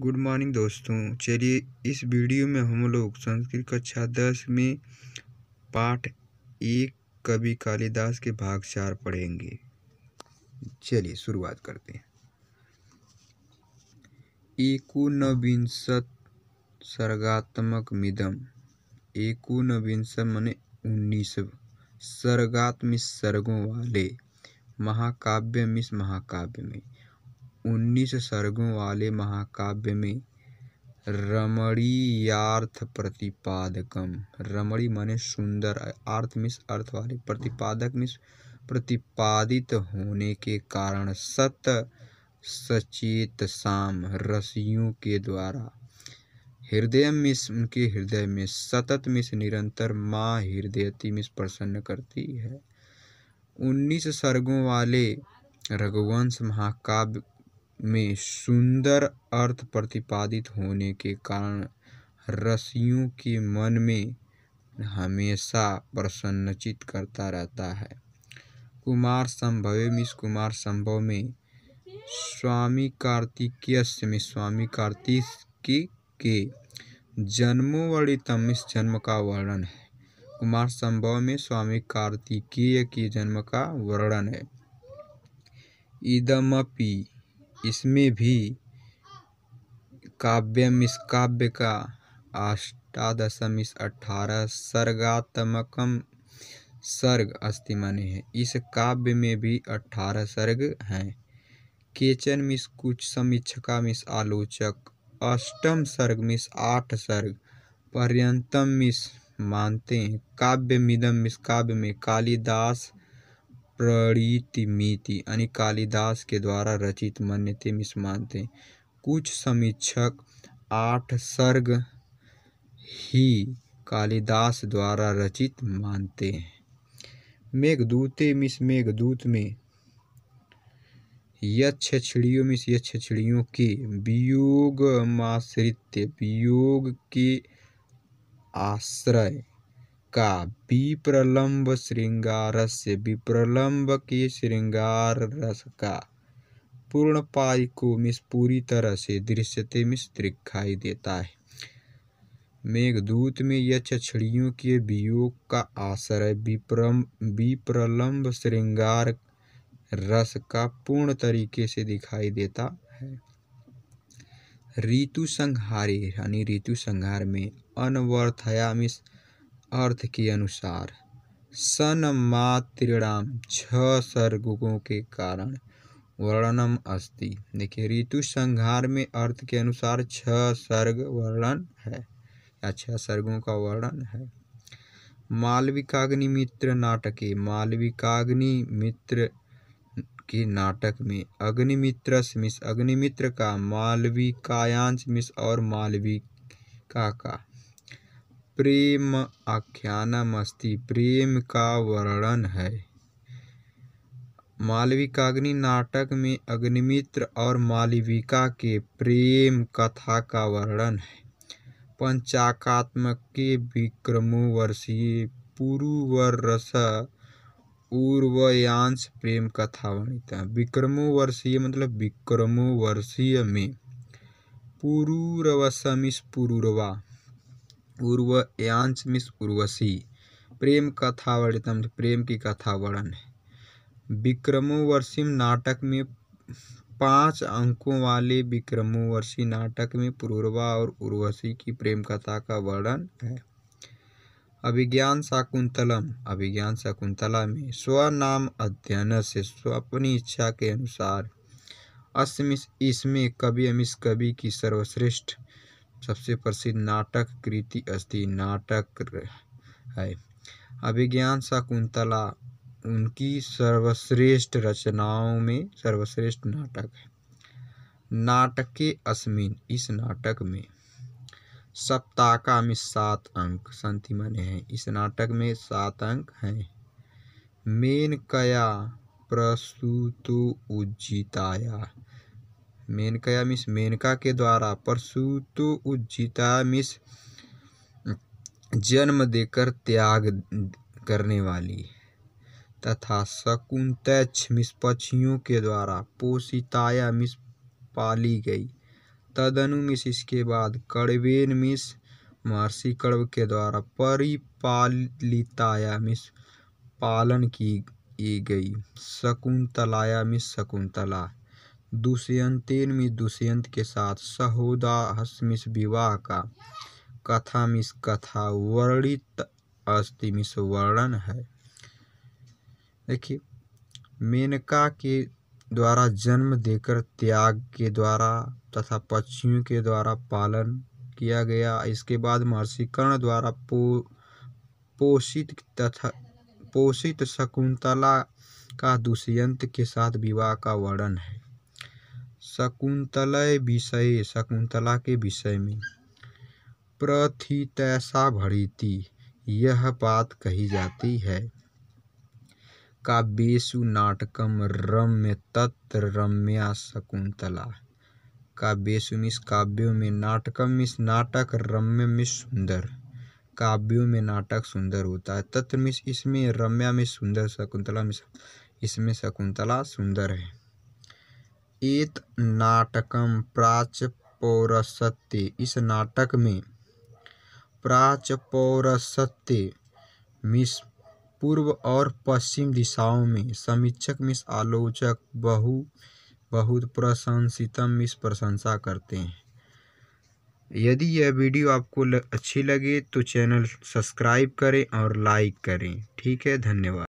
good morning दोस्तों चलिए इस वीडियो में हम लोग संस्कृत कक्षा दस में पाठ एक कवि कालिदास के भाग चार पढ़ेंगे चलिए शुरुआत करते हैं एकोनविंशत सर्गात्मक मिदम एकोनविंश मने उन्नीस सर्गात्म सर्गों वाले महाकाव्य मिस महाकाव्य में उन्नीस सर्गों वाले महाकाव्य में रमणीयार्थ प्रतिपादकम रमणी मने सुंदर अर्थ मिस अर्थ वाले प्रतिपादक मिस प्रतिपादित होने के कारण सत सचेत साम रसियों के द्वारा हृदय मिस उनके हृदय में सतत मिस निरंतर माँ हृदय मिस प्रसन्न करती है उन्नीस सर्गों वाले रघुवंश महाकाव्य में सुंदर अर्थ प्रतिपादित होने के कारण रसियों के मन में हमेशा प्रसन्नचित करता रहता है कुमार संभव में इस कुमार संभव में स्वामी कार्तिकीय में स्वामी कार्तिक के जन्मोवड़ितम इस जन्म का वर्णन है कुमार संभव में स्वामी कार्तिकीय के जन्म का वर्णन है इदमपि इसमें भी काव्यमिस काव्य का अष्टादशमिस अठारह सर्गात्मकम सर्ग माने है इस काव्य में भी अठारह सर्ग हैं केचन मिस कुछ समीक्षका मिस आलोचक अष्टम सर्ग मिस आठ सर्ग पर्यंतम मिस मानते हैं काव्य मिदम मिस काव्य में कालिदास मिति यानी कालिदास के द्वारा रचित मान्यते मानते कुछ समीक्षक आठ सर्ग ही कालिदास द्वारा रचित मानते हैं मेघदूते मिस मेघदूत में यक्ष छिड़ियों मिस यक्ष छिड़ियों के वियोग माश्रित्य वियोग के आश्रय का विप्रलम्ब से विप्रलम्ब के श्रृंगार रस का पूर्ण पाई को मिस पूरी तरह से दृश्यते मिस दिखाई देता है मेघदूत में यह छड़ियों के वियोग का आश्रय विप्रम विप्रलम्ब श्रृंगार रस का पूर्ण तरीके से दिखाई देता है ऋतु संहारी यानी ऋतु संहार में अनवर्थया मिस अर्थ के अनुसार सन मातृणाम छह सर्गों के कारण वर्णनम अस्ति देखिए ऋतु संहार में अर्थ के अनुसार छह सर्ग वर्णन है या छह सर्गों का वर्णन है मालविकाग्नि मित्र नाटके मालविकाग्नि मित्र के नाटक में अग्निमित्र मिस अग्निमित्र का मालविकायांश मिस और मालविका का प्रेम आख्यानमस्ति प्रेम का वर्णन है मालविकाग्नि नाटक में अग्निमित्र और मालविका के प्रेम कथा का वर्णन है पंचाकात्मक के विक्रमोवर्षीय पूर्वर रस उर्वयांश प्रेम कथा वर्णित है वर्षीय मतलब विक्रमो वर्षीय में पुरूरवसमिस पुरूरवा उर्वयांश मिस उर्वशी प्रेम कथा कथावर्णितम प्रेम की कथा वर्णन है विक्रमोवर्षिम नाटक में पांच अंकों वाले विक्रमोवर्षी नाटक में पूर्वा और उर्वशी की प्रेम कथा का वर्णन है अभिज्ञान शाकुंतलम अभिज्ञान शाकुंतला में स्व नाम अध्ययन से स्व अपनी इच्छा के अनुसार अस्मिस इसमें कवि अमिस कवि की सर्वश्रेष्ठ सबसे प्रसिद्ध नाटक कृति अस्थि नाटक है अभिज्ञान शकुंतला उनकी सर्वश्रेष्ठ रचनाओं में सर्वश्रेष्ठ नाटक है नाटक के अस्मिन इस नाटक में का में सात अंक शांति माने हैं इस नाटक में सात अंक हैं कया प्रसूतो उज्जिताया मेनकया मिस मेनका के द्वारा परसुतो उज्जिता मिस जन्म देकर त्याग करने वाली तथा शकुंतक्ष मिस पक्षियों के द्वारा पोषिताया मिस पाली गई तदनु मिस इसके बाद कड़वेन मिस महर्षि कड़व के द्वारा परिपालिताया मिस पालन की गई शकुंतलाया मिस शकुंतला मिस दुष्यंत के साथ सहोदाहस्मिस विवाह का मिस कथा वर्णित मिस वर्णन है देखिए मेनका के द्वारा जन्म देकर त्याग के द्वारा तथा पक्षियों के द्वारा पालन किया गया इसके बाद महर्षि कर्ण द्वारा पो पोषित तथा पोषित शकुंतला का दुष्यंत के साथ विवाह का वर्णन है शकुंतलय विषय शकुंतला के विषय में प्रथितैसा भणिति यह बात कही जाती है काव्यु नाटकम रम्य तत्र रम्या शकुंतला काव्यु मिस काव्यों में नाटकम मिस नाटक रम्य मिस सुंदर काव्यों में नाटक सुंदर होता है तत्र मिस इसमें रम्या मिस सुंदर शकुंतला मिस इसमें शकुंतला सुंदर है एत नाटकम प्राच पौरसत्य इस नाटक में प्राच पौरसत्य मिस पूर्व और पश्चिम दिशाओं में समीक्षक मिस आलोचक बहु बहुत प्रशंसितम मिस प्रशंसा करते हैं यदि यह वीडियो आपको अच्छी लगे तो चैनल सब्सक्राइब करें और लाइक करें ठीक है धन्यवाद